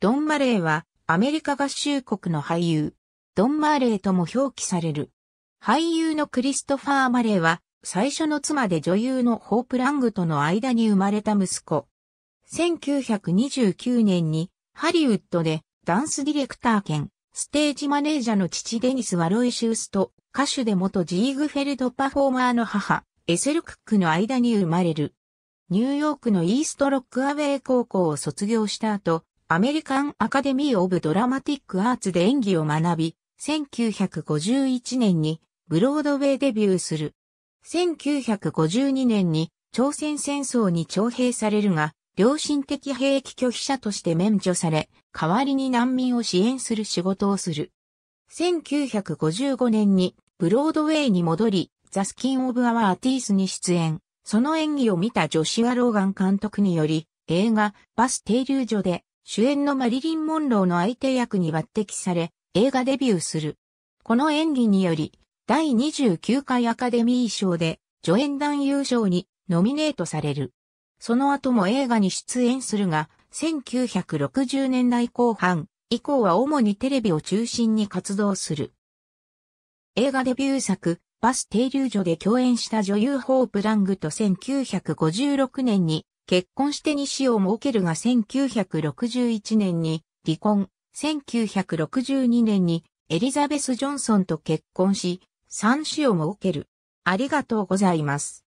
ドン・マレーはアメリカ合衆国の俳優、ドン・マーレーとも表記される。俳優のクリストファー・マレーは最初の妻で女優のホープ・ラングとの間に生まれた息子。1929年にハリウッドでダンスディレクター兼ステージマネージャーの父デニス・ワロイ・シュースと歌手で元ジーグフェルドパフォーマーの母エセル・クックの間に生まれる。ニューヨークのイーストロックアウェイ高校を卒業した後、アメリカンアカデミー・オブ・ドラマティック・アーツで演技を学び、1951年にブロードウェイデビューする。1952年に朝鮮戦争に徴兵されるが、良心的兵役拒否者として免除され、代わりに難民を支援する仕事をする。1955年にブロードウェイに戻り、ザ・スキン・オブ・アワー・ティースに出演。その演技を見たジョシュア・ローガン監督により、映画、バス停留所で主演のマリリン・モンローの相手役に抜擢され、映画デビューする。この演技により、第29回アカデミー賞で、助演男優賞にノミネートされる。その後も映画に出演するが、1960年代後半以降は主にテレビを中心に活動する。映画デビュー作、バス停留所で共演した女優ホープラングと1956年に結婚して2子を設けるが1961年に離婚、1962年にエリザベス・ジョンソンと結婚し、3子を設ける。ありがとうございます。